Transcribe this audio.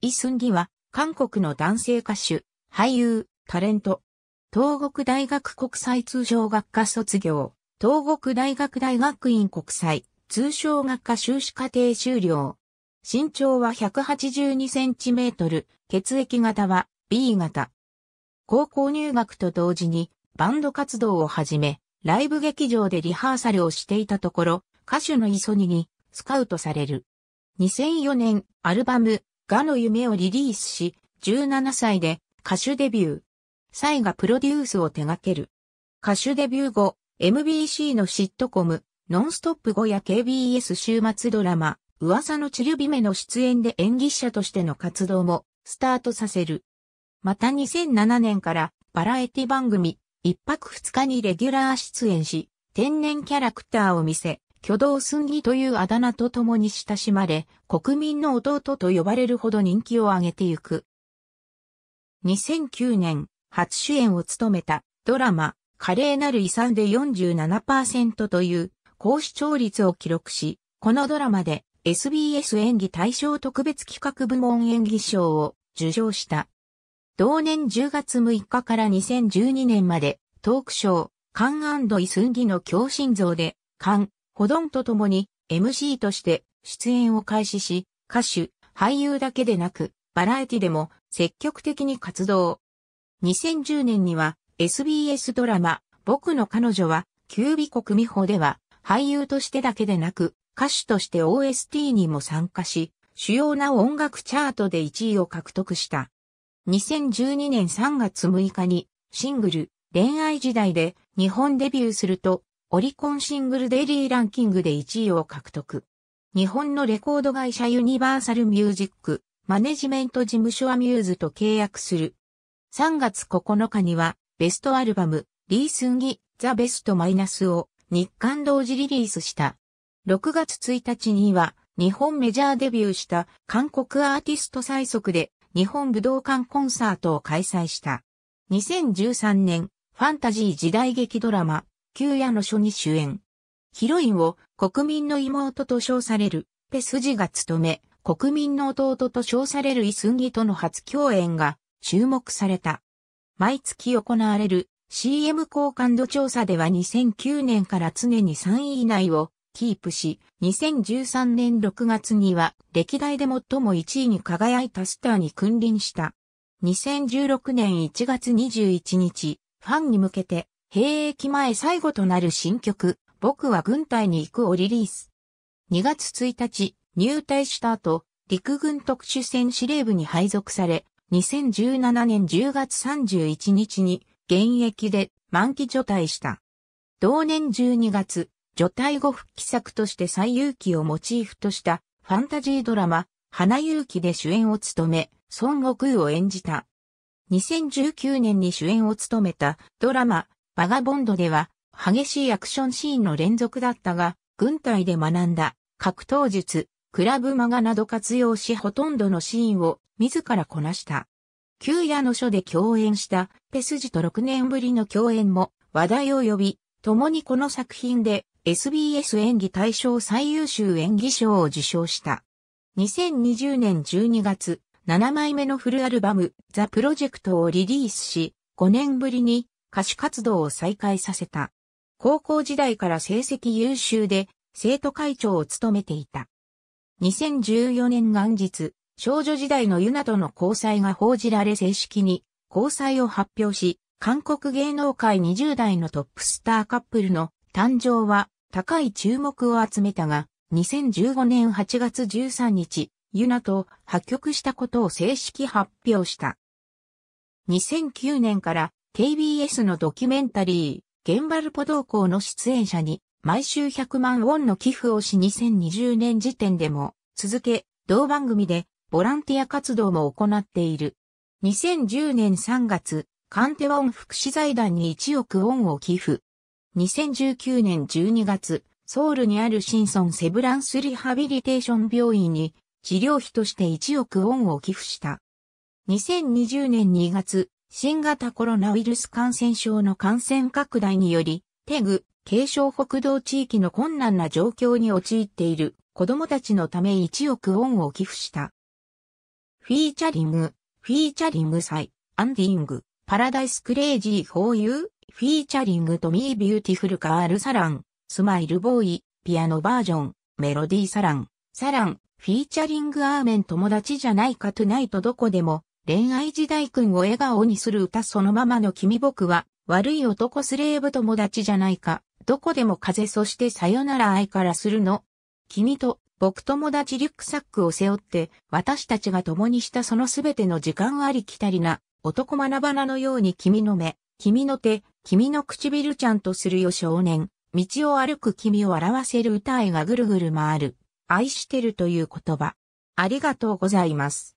イ・スンギは、韓国の男性歌手、俳優、タレント。東国大学国際通常学科卒業。東国大学大学院国際、通商学科修士課程修了。身長は182センチメートル、血液型は B 型。高校入学と同時にバンド活動を始め、ライブ劇場でリハーサルをしていたところ、歌手のイソニにスカウトされる。2004年、アルバム、がの夢をリリースし、17歳で歌手デビュー。サイがプロデュースを手掛ける。歌手デビュー後、MBC のシットコム、ノンストップ後や KBS 週末ドラマ、噂のチルビメの出演で演技者としての活動もスタートさせる。また2007年からバラエティ番組、一泊二日にレギュラー出演し、天然キャラクターを見せ、挙動寸儀というあだ名と共に親しまれ、国民の弟と呼ばれるほど人気を上げてゆく。2009年、初主演を務めたドラマ、華麗なる遺産で47%という高視聴率を記録し、このドラマで SBS 演技対象特別企画部門演技賞を受賞した。同年10月6日から2012年までトークショー、カンイスンギの共心像で、カン、ホドンと共に MC として出演を開始し、歌手、俳優だけでなく、バラエティでも積極的に活動。2010年には SBS ドラマ、僕の彼女は、キコ国美ホでは、俳優としてだけでなく、歌手として OST にも参加し、主要な音楽チャートで1位を獲得した。2012年3月6日に、シングル、恋愛時代で日本デビューすると、オリコンシングルデイリーランキングで1位を獲得。日本のレコード会社ユニバーサルミュージック、マネジメント事務所アミューズと契約する。3月9日には、ベストアルバム、リースンギ、ザ・ベスト・マイナスを日韓同時リリースした。6月1日には、日本メジャーデビューした韓国アーティスト最速で日本武道館コンサートを開催した。2013年、ファンタジー時代劇ドラマ、旧夜の書に主演。ヒロインを国民の妹と称されるペスジが務め、国民の弟と称されるイスンギとの初共演が注目された。毎月行われる CM 好感度調査では2009年から常に3位以内をキープし、2013年6月には歴代で最も1位に輝いたスターに君臨した。2016年1月21日、ファンに向けて兵役前最後となる新曲、僕は軍隊に行くをリリース。2月1日、入隊した後、陸軍特殊戦司令部に配属され、2017年10月31日に現役で満期除隊した。同年12月、除隊後復帰作として最有機をモチーフとしたファンタジードラマ、花勇気で主演を務め、孫悟空を演じた。2019年に主演を務めたドラマ、バガボンドでは激しいアクションシーンの連続だったが、軍隊で学んだ格闘術、クラブマガなど活用しほとんどのシーンを自らこなした。旧夜の書で共演したペスジと6年ぶりの共演も話題を呼び、共にこの作品で SBS 演技大賞最優秀演技賞を受賞した。2020年12月、7枚目のフルアルバム、ザ・プロジェクトをリリースし、5年ぶりに歌手活動を再開させた。高校時代から成績優秀で、生徒会長を務めていた。2014年元日、少女時代のユナとの交際が報じられ正式に交際を発表し、韓国芸能界20代のトップスターカップルの誕生は高い注目を集めたが、2015年8月13日、ユナと破局したことを正式発表した。2009年から KBS のドキュメンタリー、ゲンバルポ同行の出演者に、毎週100万ウォンの寄付をし2020年時点でも、続け、同番組で、ボランティア活動も行っている。2010年3月、カンテワオン福祉財団に1億ウォンを寄付。2019年12月、ソウルにあるシンソンセブランスリハビリテーション病院に治療費として1億ウォンを寄付した。2020年2月、新型コロナウイルス感染症の感染拡大により、テグ、軽症北道地域の困難な状況に陥っている子供たちのため1億ウォンを寄付した。フィーチャリング、フィーチャリング祭、アンディング、パラダイスクレイジーフォーユー、フィーチャリングとミービューティフルカールサラン、スマイルボーイ、ピアノバージョン、メロディーサラン、サラン、フィーチャリングアーメン友達じゃないかトゥナイトどこでも、恋愛時代君を笑顔にする歌そのままの君僕は、悪い男スレーブ友達じゃないか、どこでも風そしてさよなら愛からするの。君と僕友達リュックサックを背負って、私たちが共にしたそのすべての時間ありきたりな、男学ばなのように君の目、君の手、君の唇ちゃんとするよ少年、道を歩く君を笑わせる歌愛がぐるぐる回る、愛してるという言葉。ありがとうございます。